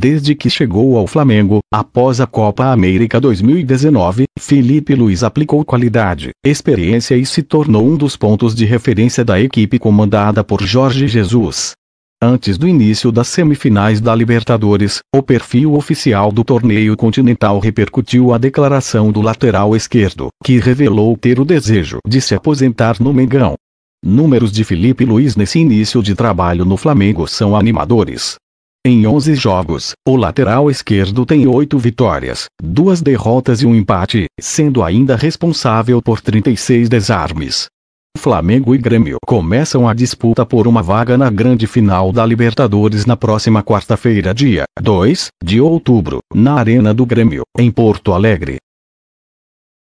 Desde que chegou ao Flamengo, após a Copa América 2019, Felipe Luiz aplicou qualidade, experiência e se tornou um dos pontos de referência da equipe comandada por Jorge Jesus. Antes do início das semifinais da Libertadores, o perfil oficial do torneio continental repercutiu a declaração do lateral esquerdo, que revelou ter o desejo de se aposentar no Mengão. Números de Felipe Luiz nesse início de trabalho no Flamengo são animadores. Em 11 jogos, o lateral esquerdo tem 8 vitórias, 2 derrotas e um empate, sendo ainda responsável por 36 desarmes. Flamengo e Grêmio começam a disputa por uma vaga na grande final da Libertadores na próxima quarta-feira, dia 2 de outubro, na Arena do Grêmio, em Porto Alegre.